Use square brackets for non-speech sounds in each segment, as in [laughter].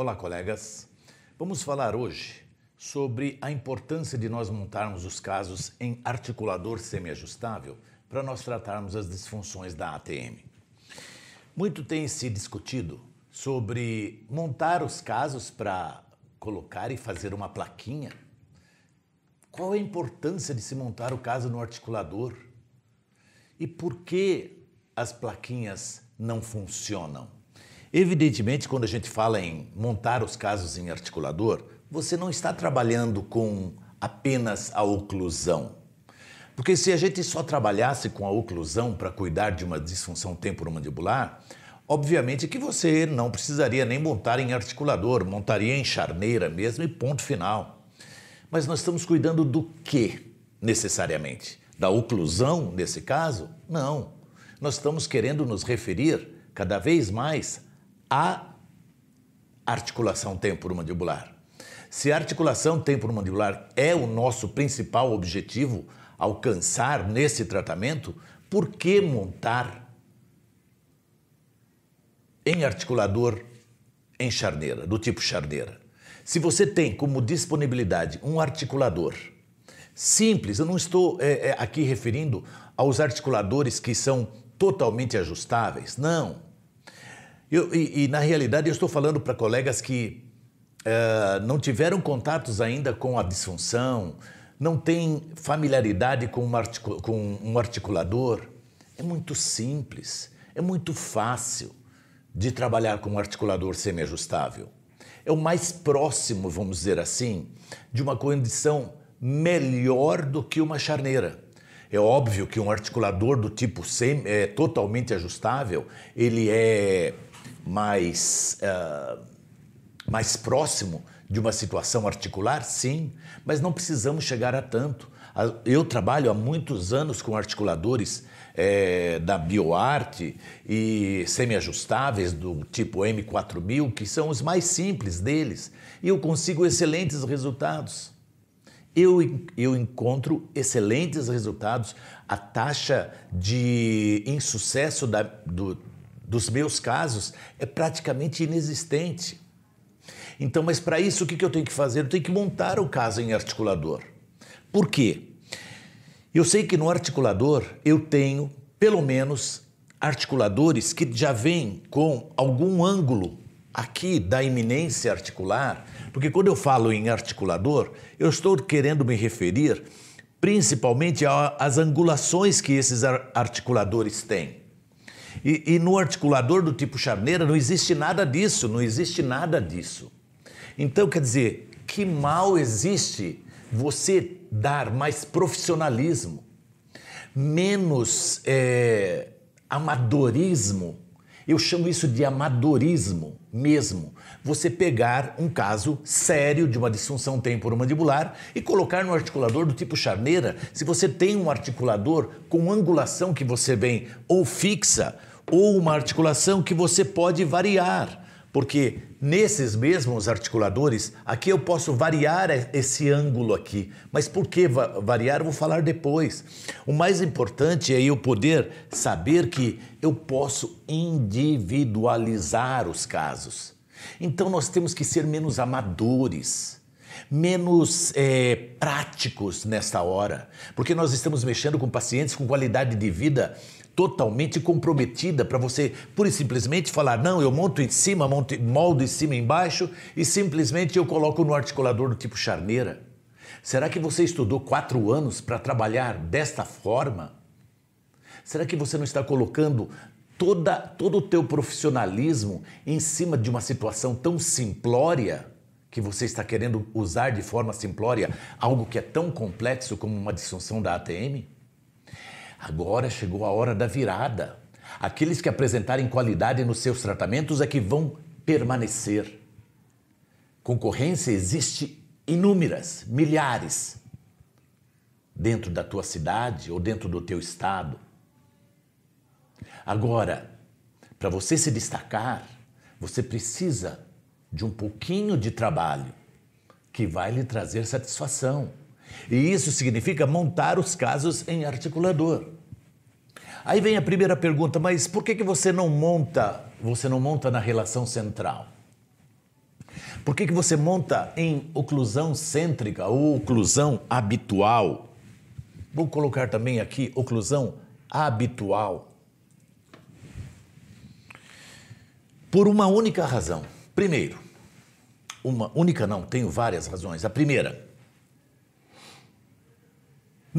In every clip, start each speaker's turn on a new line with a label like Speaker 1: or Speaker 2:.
Speaker 1: Olá, colegas. Vamos falar hoje sobre a importância de nós montarmos os casos em articulador semiajustável para nós tratarmos as disfunções da ATM. Muito tem se discutido sobre montar os casos para colocar e fazer uma plaquinha. Qual é a importância de se montar o caso no articulador? E por que as plaquinhas não funcionam? Evidentemente, quando a gente fala em montar os casos em articulador, você não está trabalhando com apenas a oclusão. Porque se a gente só trabalhasse com a oclusão para cuidar de uma disfunção temporomandibular, Obviamente que você não precisaria nem montar em articulador, montaria em charneira mesmo e ponto final. Mas nós estamos cuidando do que necessariamente? Da oclusão, nesse caso? Não. Nós estamos querendo nos referir cada vez mais a articulação temporomandibular. Se a articulação temporomandibular é o nosso principal objetivo, alcançar nesse tratamento, por que montar em articulador em charneira, do tipo charneira? Se você tem como disponibilidade um articulador simples, eu não estou é, é aqui referindo aos articuladores que são totalmente ajustáveis, não. Eu, e, e, na realidade, eu estou falando para colegas que eh, não tiveram contatos ainda com a disfunção, não têm familiaridade com, uma com um articulador. É muito simples, é muito fácil de trabalhar com um articulador semiajustável. É o mais próximo, vamos dizer assim, de uma condição melhor do que uma charneira. É óbvio que um articulador do tipo semi, é, eh, totalmente ajustável, ele é mais, uh, mais próximo de uma situação articular? Sim, mas não precisamos chegar a tanto. Eu trabalho há muitos anos com articuladores é, da bioarte e semi-ajustáveis do tipo M4000, que são os mais simples deles, e eu consigo excelentes resultados. Eu, eu encontro excelentes resultados. A taxa de insucesso da, do, dos meus casos, é praticamente inexistente. Então, mas para isso, o que, eu tenho que fazer? Eu tenho que montar o caso em articulador. Por quê? Eu sei que no articulador eu tenho, pelo menos, articuladores que já vêm com algum ângulo aqui da iminência articular, porque quando eu falo em articulador, eu estou querendo me referir principalmente às angulações que esses articuladores têm. E, e no articulador do tipo charneira não existe nada disso, não existe nada disso. Então, quer dizer, que mal existe você dar mais profissionalismo, menos é, amadorismo eu chamo isso de amadorismo mesmo. Você pegar um caso sério de uma disfunção temporomandibular e colocar no articulador do tipo charneira. Se você tem um articulador com angulação que você vem ou fixa ou uma articulação que você pode variar, porque nesses mesmos articuladores, aqui eu posso variar esse ângulo aqui. Mas por que variar? Eu vou falar depois. O mais importante é eu poder saber que eu posso individualizar os casos. Então nós temos que ser menos amadores, menos é, práticos nesta hora, porque nós estamos mexendo com pacientes com qualidade de vida totalmente comprometida para você pura e simplesmente falar: não, eu monto em cima, monto, moldo em cima e embaixo e simplesmente eu coloco no articulador do tipo charneira? Será que você estudou quatro anos para trabalhar desta forma? Será que você não está colocando toda, todo o teu profissionalismo em cima de uma situação tão simplória que você está querendo usar de forma simplória algo que é tão complexo como uma disfunção da ATM? Agora chegou a hora da virada. Aqueles que apresentarem qualidade nos seus tratamentos é que vão permanecer. Concorrência existe inúmeras, milhares, dentro da tua cidade ou dentro do teu estado. Agora, para você se destacar, você precisa de um pouquinho de trabalho que vai lhe trazer satisfação. E isso significa montar os casos em articulador. Aí vem a primeira pergunta, mas por que, que você não monta, você não monta na relação central? Por que, que você monta em oclusão cêntrica ou oclusão habitual? Vou colocar também aqui oclusão habitual. Por uma única razão. Primeiro, uma única não, tenho várias razões. A primeira,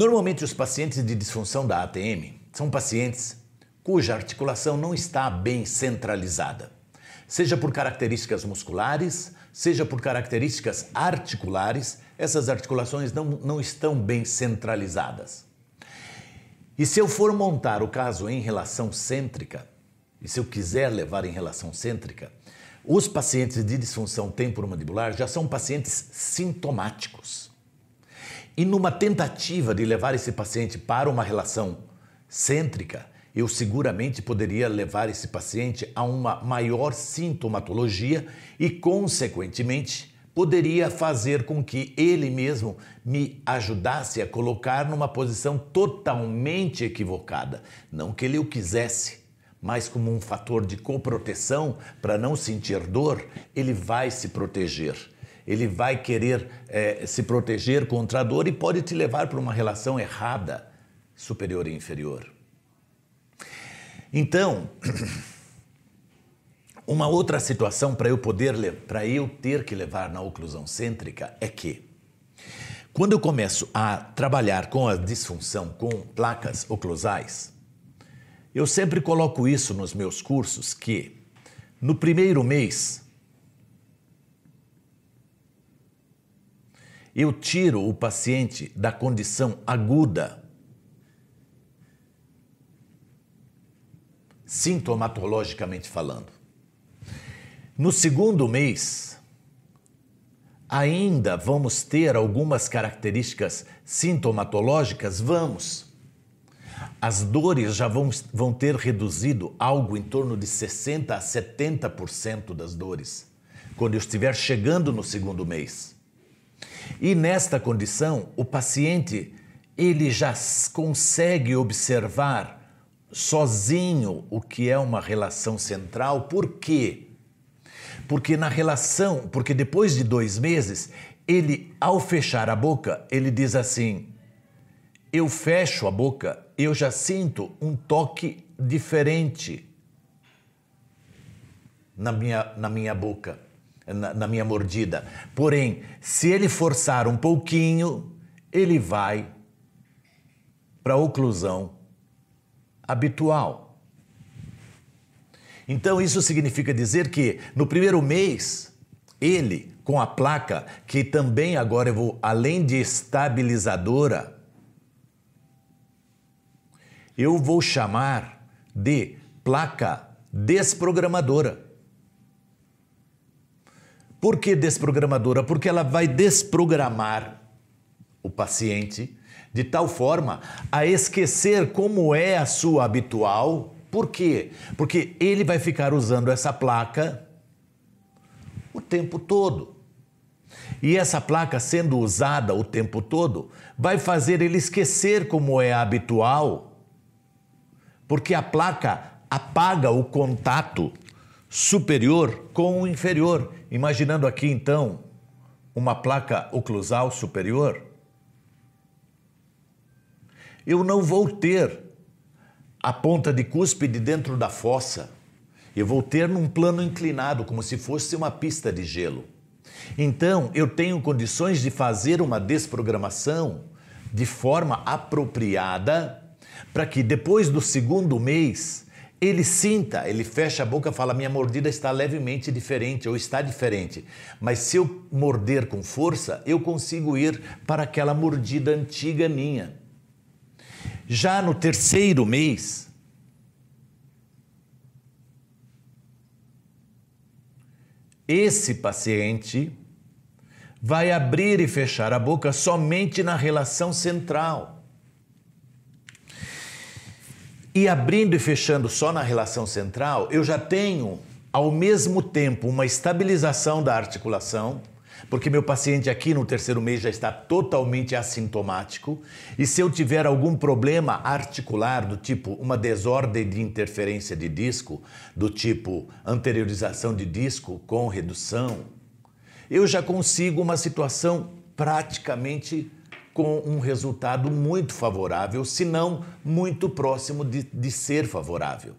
Speaker 1: Normalmente, os pacientes de disfunção da ATM são pacientes cuja articulação não está bem centralizada, seja por características musculares, seja por características articulares, essas articulações não, não estão bem centralizadas. E se eu for montar o caso em relação cêntrica, e se eu quiser levar em relação cêntrica, os pacientes de disfunção temporomandibular já são pacientes sintomáticos. E numa tentativa de levar esse paciente para uma relação cêntrica, eu seguramente poderia levar esse paciente a uma maior sintomatologia e, consequentemente, poderia fazer com que ele mesmo me ajudasse a colocar numa posição totalmente equivocada. Não que ele o quisesse, mas como um fator de coproteção para não sentir dor, ele vai se proteger ele vai querer é, se proteger contra a dor e pode te levar para uma relação errada, superior e inferior. Então, [clears throat] uma outra situação para eu poder para eu ter que levar na oclusão cêntrica é que quando eu começo a trabalhar com a disfunção com placas oclusais, eu sempre coloco isso nos meus cursos que no primeiro mês eu tiro o paciente da condição aguda, sintomatologicamente falando. No segundo mês, ainda vamos ter algumas características sintomatológicas? Vamos. As dores já vão, vão ter reduzido algo em torno de 60% a 70% das dores, quando eu estiver chegando no segundo mês. E nesta condição, o paciente ele já consegue observar sozinho o que é uma relação central. Por quê? Porque na relação, porque depois de dois meses, ele, ao fechar a boca, ele diz assim: eu fecho a boca, eu já sinto um toque diferente na minha, na minha boca na, na minha mordida. Porém, se ele forçar um pouquinho, ele vai para a oclusão habitual. Então, isso significa dizer que no primeiro mês, ele, com a placa, que também agora eu vou, além de estabilizadora, eu vou chamar de placa desprogramadora. Por que desprogramadora? Porque ela vai desprogramar o paciente de tal forma a esquecer como é a sua habitual. Por quê? Porque ele vai ficar usando essa placa o tempo todo. E essa placa sendo usada o tempo todo vai fazer ele esquecer como é habitual, porque a placa apaga o contato superior com o inferior Imaginando aqui então uma placa oclusal superior, eu não vou ter a ponta de cúspide dentro da fossa. Eu vou ter num plano inclinado, como se fosse uma pista de gelo. Então, eu tenho condições de fazer uma desprogramação de forma apropriada para que depois do segundo mês ele sinta, ele fecha a boca e fala: Minha mordida está levemente diferente ou está diferente. Mas se eu morder com força, eu consigo ir para aquela mordida antiga minha. Já no terceiro mês, esse paciente vai abrir e fechar a boca somente na relação central. E abrindo e fechando só na relação central, eu já tenho, ao mesmo tempo, uma estabilização da articulação, porque meu paciente aqui no terceiro mês já está totalmente assintomático. E se eu tiver algum problema articular, do tipo uma desordem de interferência de disco, do tipo anteriorização de disco com redução, eu já consigo uma situação praticamente com um resultado muito favorável, se não muito próximo de, de ser favorável.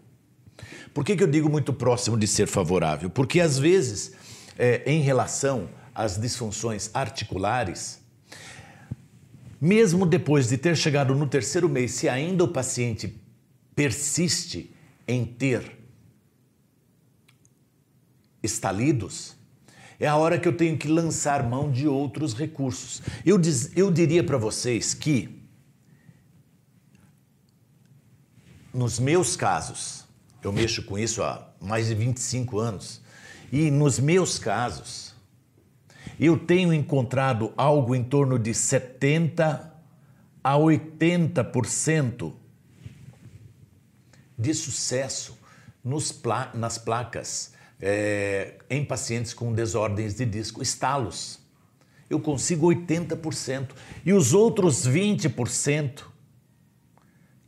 Speaker 1: Por que, que eu digo muito próximo de ser favorável? Porque às vezes, é, em relação às disfunções articulares, mesmo depois de ter chegado no terceiro mês, se ainda o paciente persiste em ter estalidos, é a hora que eu tenho que lançar mão de outros recursos. Eu, diz, eu diria para vocês que, nos meus casos, eu mexo com isso há mais de 25 anos, e nos meus casos, eu tenho encontrado algo em torno de 70% a 80% de sucesso nos pla nas placas é, em pacientes com desordens de disco, estalos. Eu consigo 80%. E os outros 20%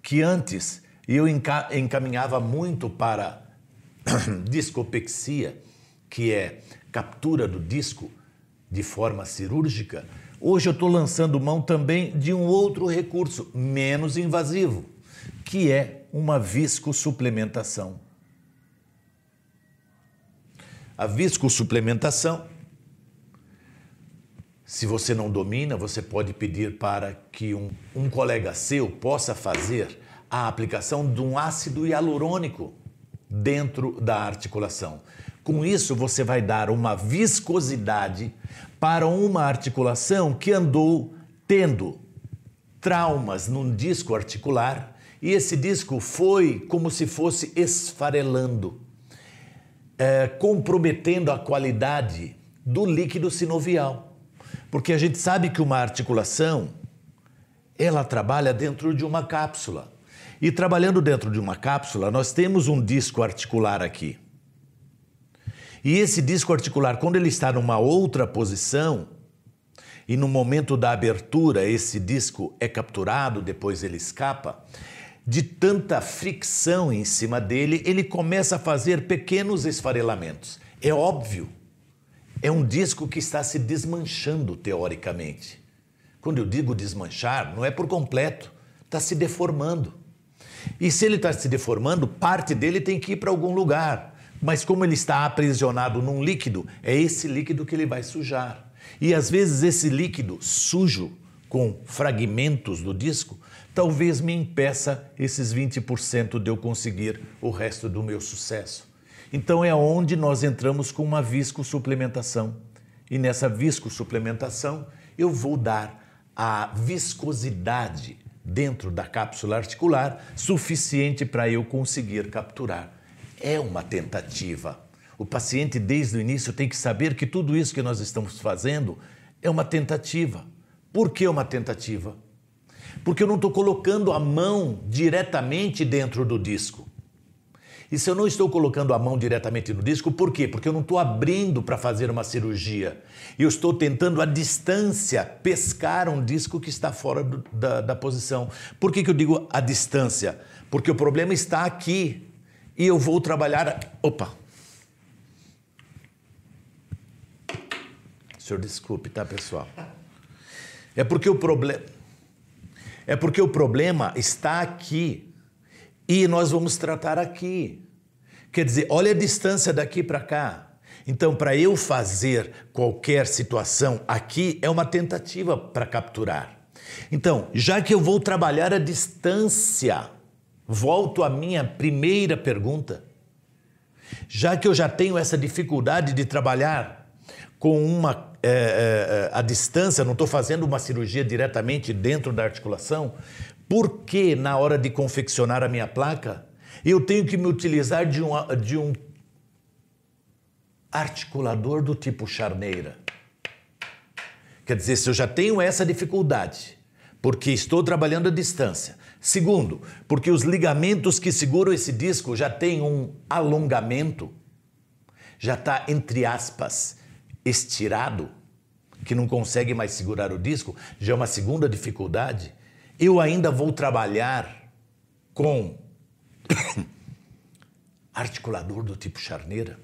Speaker 1: que antes eu encaminhava muito para [coughs] discopexia, que é captura do disco de forma cirúrgica, hoje eu estou lançando mão também de um outro recurso menos invasivo, que é uma viscosuplementação. A viscosuplementação, se você não domina, você pode pedir para que um, um colega seu possa fazer a aplicação de um ácido hialurônico dentro da articulação. Com isso, você vai dar uma viscosidade para uma articulação que andou tendo traumas num disco articular e esse disco foi como se fosse esfarelando é, comprometendo a qualidade do líquido sinovial. Porque a gente sabe que uma articulação, ela trabalha dentro de uma cápsula. E trabalhando dentro de uma cápsula, nós temos um disco articular aqui. E esse disco articular, quando ele está numa outra posição, e no momento da abertura esse disco é capturado, depois ele escapa, de tanta fricção em cima dele, ele começa a fazer pequenos esfarelamentos. É óbvio. É um disco que está se desmanchando teoricamente. Quando eu digo desmanchar, não é por completo, está se deformando. E se ele está se deformando, parte dele tem que ir para algum lugar. Mas como ele está aprisionado num líquido, é esse líquido que ele vai sujar. E às vezes esse líquido sujo com fragmentos do disco, talvez me impeça esses 20% de eu conseguir o resto do meu sucesso. Então é onde nós entramos com uma viscosuplementação. E nessa viscosuplementação eu vou dar a viscosidade dentro da cápsula articular suficiente para eu conseguir capturar. É uma tentativa. O paciente, desde o início, tem que saber que tudo isso que nós estamos fazendo é uma tentativa. Por que uma tentativa? Porque eu não estou colocando a mão diretamente dentro do disco. E se eu não estou colocando a mão diretamente no disco, por quê? Porque eu não estou abrindo para fazer uma cirurgia. Eu estou tentando à distância pescar um disco que está fora do, da, da, posição. Por que, que eu digo à distância? Porque o problema está aqui e eu vou trabalhar. Opa! senhor desculpe, tá, pessoal? É porque o problema é porque o problema está aqui e nós vamos tratar aqui. Quer dizer, olha a distância daqui para cá. Então, para eu fazer qualquer situação aqui é uma tentativa para capturar. Então, já que eu vou trabalhar a distância, volto à minha primeira pergunta. Já que eu já tenho essa dificuldade de trabalhar com uma é, é, é, a distância, não estou fazendo uma cirurgia diretamente dentro da articulação, por que na hora de confeccionar a minha placa eu tenho que me utilizar de um, de um articulador do tipo charneira? Quer dizer, se eu já tenho essa dificuldade, porque estou trabalhando à distância. Segundo, porque os ligamentos que seguram esse disco já têm um alongamento, já está, entre aspas, estirado, que não consegue mais segurar o disco, já é uma segunda dificuldade. Eu ainda vou trabalhar com [coughs] articulador do tipo charneira.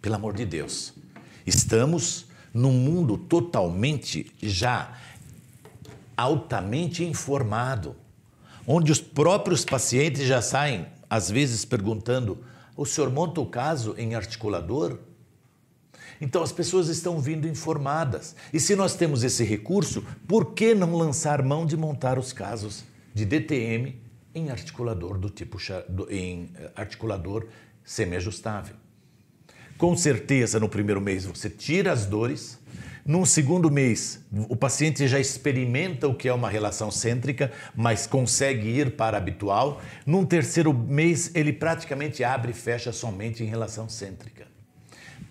Speaker 1: Pelo amor de Deus. Estamos num mundo totalmente já altamente informado, onde os próprios pacientes já saem, às vezes, perguntando: o senhor monta o caso em articulador? Então as pessoas estão vindo informadas. E se nós temos esse recurso, por que não lançar mão de montar os casos de DTM em articulador do tipo em eh, articulador semiajustável? Com certeza, no primeiro mês você tira as dores, num segundo mês, o paciente já experimenta o que é uma relação cêntrica, mas consegue ir para habitual. Num terceiro mês, ele praticamente abre e fecha somente em relação cêntrica.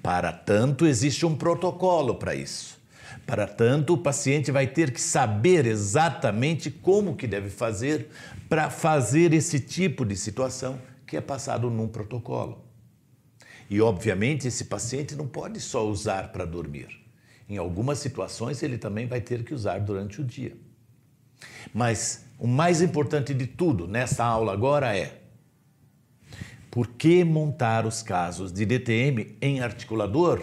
Speaker 1: Para tanto, existe um protocolo para isso. Para tanto, o paciente vai ter que saber exatamente como que deve fazer para fazer esse tipo de situação que é passado num protocolo. E obviamente esse paciente não pode só usar para dormir. Em algumas situações ele também vai ter que usar durante o dia. Mas o mais importante de tudo nessa aula agora é por que montar os casos de DTM em articulador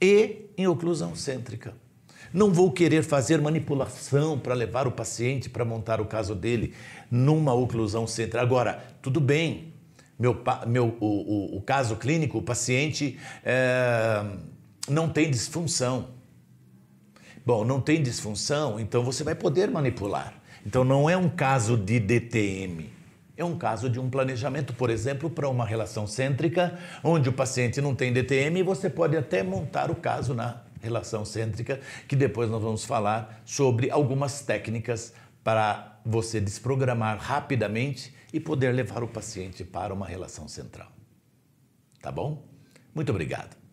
Speaker 1: e em oclusão cêntrica? Não vou querer fazer manipulação para levar o paciente para montar o caso dele numa oclusão cêntrica. Agora, tudo bem, meu, meu, o, o, o caso clínico, o paciente é, não tem disfunção. Bom, não tem disfunção, então você vai poder manipular. Então não é um caso de DTM. É um caso de um planejamento, por exemplo, para uma relação cêntrica, onde o paciente não tem DTM e você pode até montar o caso na relação cêntrica, que depois nós vamos falar sobre algumas técnicas para você desprogramar rapidamente e poder levar o paciente para uma relação central. Tá bom? Muito obrigado.